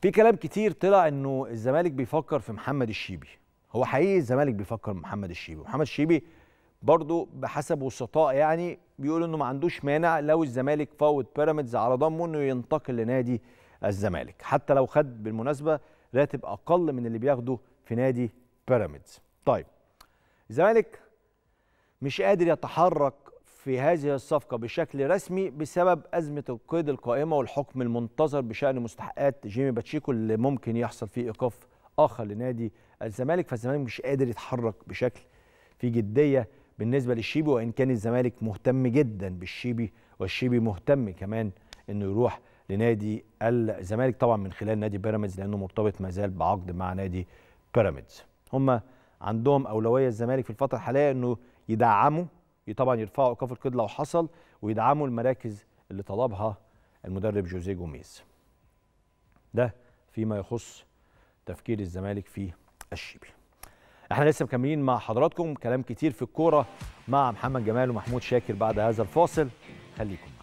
في كلام كتير طلع انه الزمالك بيفكر في محمد الشيبي هو حقيقي الزمالك بيفكر في محمد الشيبي محمد الشيبي برضه بحسب وسطاء يعني بيقولوا انه ما عندوش مانع لو الزمالك فاوض بيراميدز على ضمه انه ينتقل لنادي الزمالك حتى لو خد بالمناسبه راتب اقل من اللي بياخده في نادي بيراميدز طيب الزمالك مش قادر يتحرك في هذه الصفقة بشكل رسمي بسبب أزمة القيد القائمة والحكم المنتظر بشأن مستحقات جيمي باتشيكو اللي ممكن يحصل فيه إيقاف آخر لنادي الزمالك فالزمالك مش قادر يتحرك بشكل في جدية بالنسبة للشيبي وإن كان الزمالك مهتم جدا بالشيبي والشيبي مهتم كمان إنه يروح لنادي الزمالك طبعا من خلال نادي بيراميدز لأنه مرتبط ما زال بعقد مع نادي بيراميدز هم عندهم أولوية الزمالك في الفترة الحالية إنه يدعموا طبعا يرفعوا كفر القيد لو حصل ويدعموا المراكز اللي طلبها المدرب جوزيه جوميز ده فيما يخص تفكير الزمالك في الشيبي احنا لسه مكملين مع حضراتكم كلام كتير في الكوره مع محمد جمال ومحمود شاكر بعد هذا الفاصل خليكم